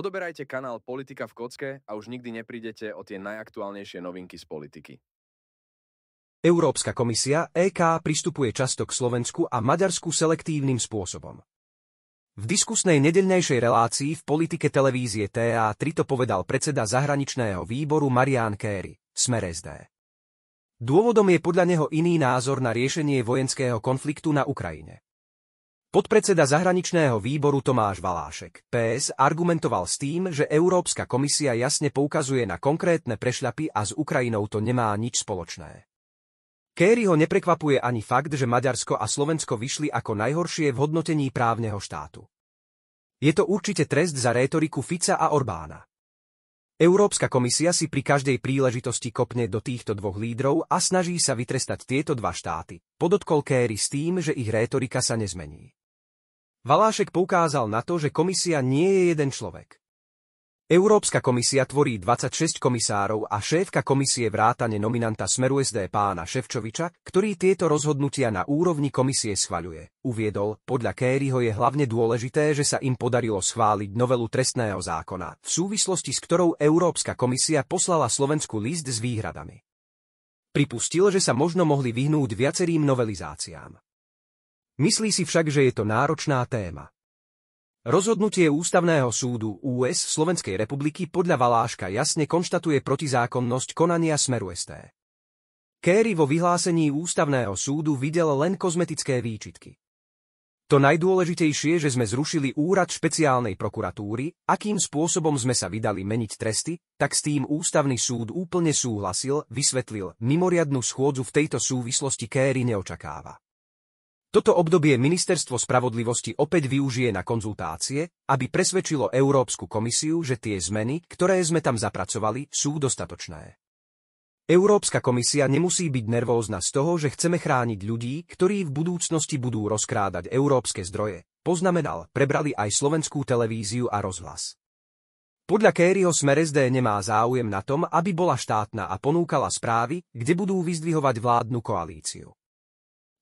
Odoberajte kanál Politika v kocke a už nikdy neprídete o tie najaktuálnejšie novinky z politiky. Európska komisia EK pristupuje často k Slovensku a Maďarsku selektívnym spôsobom. V diskusnej nedeľnejšej relácii v politike televízie TA3 to povedal predseda zahraničného výboru Marian Kéry, Smer SD. Dôvodom je podľa neho iný názor na riešenie vojenského konfliktu na Ukrajine. Podpredseda zahraničného výboru Tomáš Valášek PS argumentoval s tým, že Európska komisia jasne poukazuje na konkrétne prešľapy a s Ukrajinou to nemá nič spoločné. Kéry ho neprekvapuje ani fakt, že Maďarsko a Slovensko vyšli ako najhoršie v hodnotení právneho štátu. Je to určite trest za rétoriku Fica a Orbána. Európska komisia si pri každej príležitosti kopne do týchto dvoch lídrov a snaží sa vytrestať tieto dva štáty, podotkol kéry s tým, že ich rétorika sa nezmení. Valášek poukázal na to, že komisia nie je jeden človek. Európska komisia tvorí 26 komisárov a šéfka komisie vrátane nominanta Smeru SD pána Ševčoviča, ktorý tieto rozhodnutia na úrovni komisie schvaľuje. Uviedol, podľa Kéryho je hlavne dôležité, že sa im podarilo schváliť novelu trestného zákona, v súvislosti s ktorou Európska komisia poslala Slovensku list s výhradami. Pripustil, že sa možno mohli vyhnúť viacerým novelizáciám. Myslí si však, že je to náročná téma. Rozhodnutie Ústavného súdu US Slovenskej republiky podľa Valáška jasne konštatuje protizákonnosť konania Smeru ST. Kerry vo vyhlásení Ústavného súdu videl len kozmetické výčitky. To najdôležitejšie, že sme zrušili úrad špeciálnej prokuratúry, akým spôsobom sme sa vydali meniť tresty, tak s tým ústavný súd úplne súhlasil, vysvetlil, mimoriadnu schôdzu v tejto súvislosti Kerry neočakáva. Toto obdobie ministerstvo spravodlivosti opäť využije na konzultácie, aby presvedčilo Európsku komisiu, že tie zmeny, ktoré sme tam zapracovali, sú dostatočné. Európska komisia nemusí byť nervózna z toho, že chceme chrániť ľudí, ktorí v budúcnosti budú rozkrádať európske zdroje, poznamenal, prebrali aj slovenskú televíziu a rozhlas. Podľa Kerryho Smer SD nemá záujem na tom, aby bola štátna a ponúkala správy, kde budú vyzdvihovať vládnu koalíciu.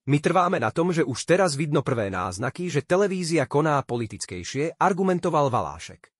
My trváme na tom, že už teraz vidno prvé náznaky, že televízia koná politickejšie, argumentoval Valášek.